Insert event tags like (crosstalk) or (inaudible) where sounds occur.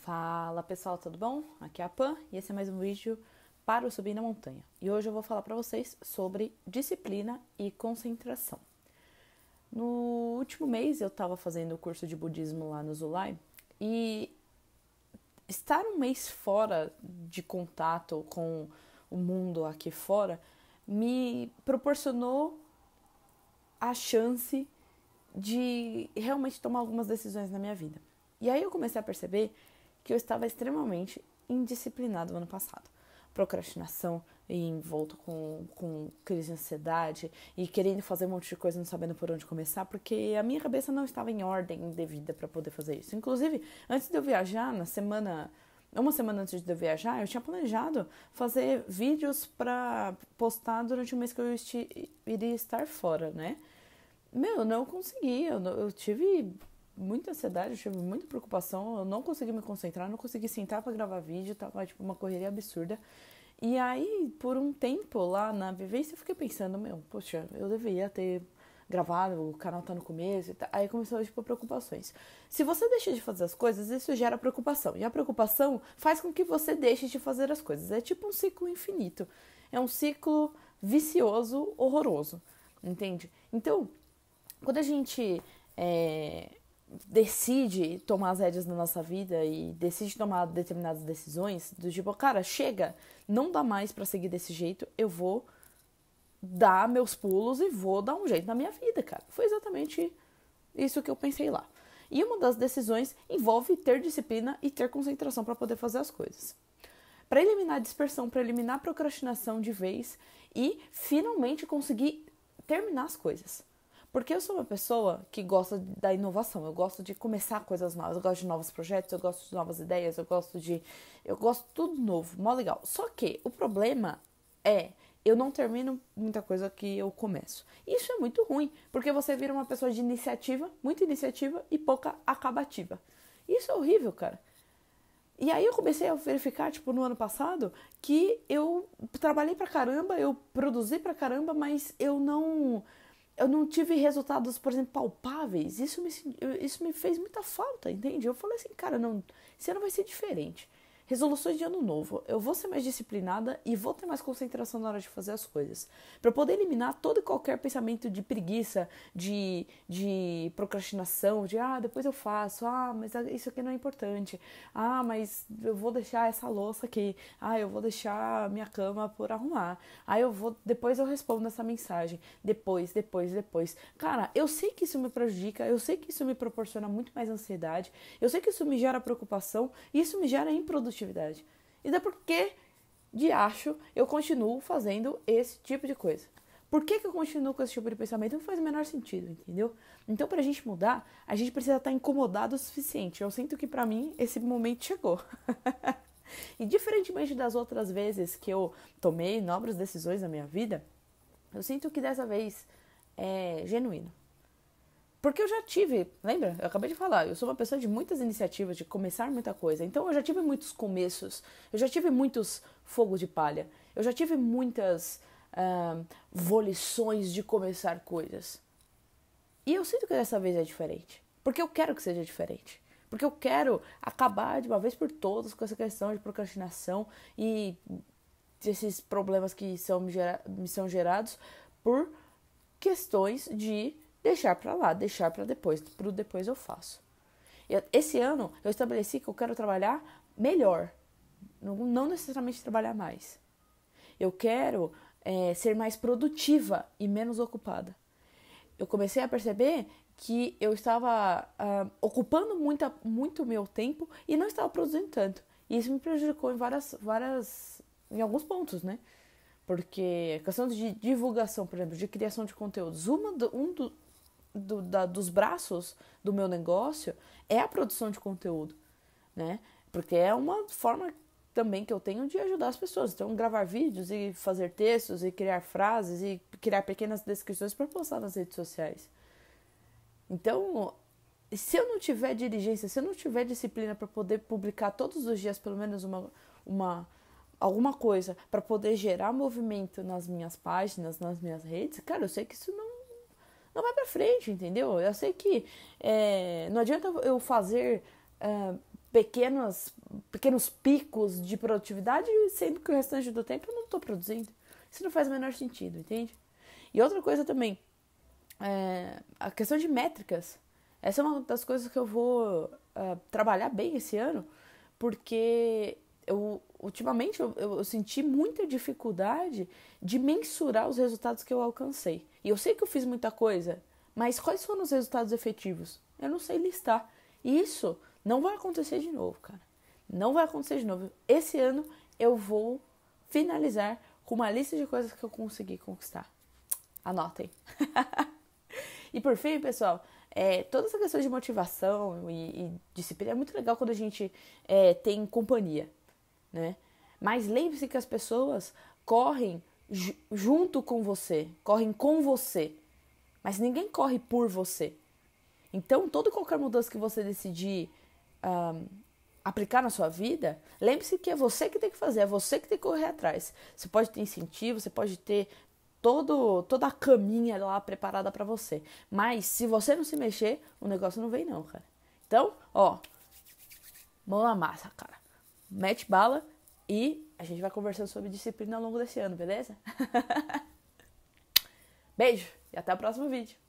Fala pessoal, tudo bom? Aqui é a Pan e esse é mais um vídeo para o Subir na Montanha. E hoje eu vou falar para vocês sobre disciplina e concentração. No último mês eu estava fazendo o curso de budismo lá no Zulai e estar um mês fora de contato com o mundo aqui fora me proporcionou a chance de realmente tomar algumas decisões na minha vida. E aí eu comecei a perceber que eu estava extremamente indisciplinado no ano passado. Procrastinação e envolto com, com crise de ansiedade e querendo fazer um monte de coisa não sabendo por onde começar, porque a minha cabeça não estava em ordem devida para poder fazer isso. Inclusive, antes de eu viajar, na semana uma semana antes de eu viajar, eu tinha planejado fazer vídeos para postar durante o mês que eu iria estar fora, né? Meu, eu não consegui, eu, eu tive muita ansiedade, eu tive muita preocupação, eu não consegui me concentrar, não consegui sentar para gravar vídeo, tava tipo uma correria absurda. E aí, por um tempo lá na vivência, eu fiquei pensando, meu, poxa, eu deveria ter gravado, o canal tá no começo, tá. aí começou tipo preocupações. Se você deixa de fazer as coisas, isso gera preocupação. E a preocupação faz com que você deixe de fazer as coisas. É tipo um ciclo infinito. É um ciclo vicioso, horroroso. Entende? Então, quando a gente é, decide tomar as rédeas da nossa vida e decide tomar determinadas decisões, do tipo, cara, chega, não dá mais para seguir desse jeito, eu vou dar meus pulos e vou dar um jeito na minha vida, cara. Foi exatamente isso que eu pensei lá. E uma das decisões envolve ter disciplina e ter concentração para poder fazer as coisas. Para eliminar a dispersão, para eliminar a procrastinação de vez e finalmente conseguir terminar as coisas. Porque eu sou uma pessoa que gosta da inovação, eu gosto de começar coisas novas, eu gosto de novos projetos, eu gosto de novas ideias, eu gosto de. Eu gosto de tudo novo, mó legal. Só que o problema é eu não termino muita coisa que eu começo. Isso é muito ruim, porque você vira uma pessoa de iniciativa, muita iniciativa e pouca acabativa. Isso é horrível, cara. E aí eu comecei a verificar, tipo, no ano passado, que eu trabalhei pra caramba, eu produzi pra caramba, mas eu não não tive resultados, por exemplo, palpáveis. Isso me, isso me fez muita falta, entende? Eu falei assim, cara, não, esse ano vai ser diferente. Resoluções de ano novo. Eu vou ser mais disciplinada e vou ter mais concentração na hora de fazer as coisas. Para poder eliminar todo e qualquer pensamento de preguiça, de, de procrastinação, de ah, depois eu faço, ah, mas isso aqui não é importante, ah, mas eu vou deixar essa louça aqui, ah, eu vou deixar minha cama por arrumar, ah, eu vou, depois eu respondo essa mensagem, depois, depois, depois. Cara, eu sei que isso me prejudica, eu sei que isso me proporciona muito mais ansiedade, eu sei que isso me gera preocupação, e isso me gera improdutividade produtividade. E da por que de acho eu continuo fazendo esse tipo de coisa. Por que, que eu continuo com esse tipo de pensamento? Não faz o menor sentido, entendeu? Então, para a gente mudar, a gente precisa estar tá incomodado o suficiente. Eu sinto que, para mim, esse momento chegou. (laughs) e, diferentemente das outras vezes que eu tomei nobres decisões na minha vida, eu sinto que dessa vez é genuíno. Porque eu já tive, lembra? Eu acabei de falar, eu sou uma pessoa de muitas iniciativas, de começar muita coisa. Então eu já tive muitos começos, eu já tive muitos fogos de palha, eu já tive muitas uh, volições de começar coisas. E eu sinto que dessa vez é diferente. Porque eu quero que seja diferente. Porque eu quero acabar de uma vez por todas com essa questão de procrastinação e esses problemas que são, me são gerados por questões de deixar para lá, deixar para depois, pro depois eu faço. Eu, esse ano eu estabeleci que eu quero trabalhar melhor, não, não necessariamente trabalhar mais. Eu quero é, ser mais produtiva e menos ocupada. Eu comecei a perceber que eu estava uh, ocupando muita, muito meu tempo e não estava produzindo tanto. E isso me prejudicou em várias, várias, em alguns pontos, né? Porque a questão de divulgação, por exemplo, de criação de conteúdos, uma do, um do, do, da, dos braços do meu negócio é a produção de conteúdo, né? Porque é uma forma também que eu tenho de ajudar as pessoas. Então, gravar vídeos e fazer textos e criar frases e criar pequenas descrições para postar nas redes sociais. Então, se eu não tiver diligência, se eu não tiver disciplina para poder publicar todos os dias pelo menos uma, uma alguma coisa para poder gerar movimento nas minhas páginas, nas minhas redes, cara, eu sei que isso não não vai para frente, entendeu? Eu sei que é, não adianta eu fazer é, pequenos, pequenos picos de produtividade sendo que o restante do tempo eu não estou produzindo. Isso não faz o menor sentido, entende? E outra coisa também, é, a questão de métricas. Essa é uma das coisas que eu vou é, trabalhar bem esse ano, porque eu ultimamente eu, eu, senti muita dificuldade de mensurar os resultados que eu alcancei. E eu sei que eu fiz muita coisa, mas quais foram os resultados efetivos? Eu não sei listar. E isso não vai acontecer de novo, cara. Não vai acontecer de novo. Esse ano eu vou finalizar com uma lista de coisas que eu consegui conquistar. Anotem. (laughs) e por fim, pessoal, é, toda essa questão de motivação e, e disciplina é muito legal quando a gente é, tem companhia né? Mas lembre-se que as pessoas correm junto com você, correm com você, mas ninguém corre por você. Então, toda qualquer mudança que você decidir um, aplicar na sua vida, lembre-se que é você que tem que fazer, é você que tem que correr atrás. Você pode ter incentivo, você pode ter todo, toda a caminha lá preparada para você, mas se você não se mexer, o negócio não vem não, cara. Então, ó, mão na massa, cara mete bala e a gente vai conversando sobre disciplina ao longo desse ano, beleza? (laughs) Beijo e até o próximo vídeo.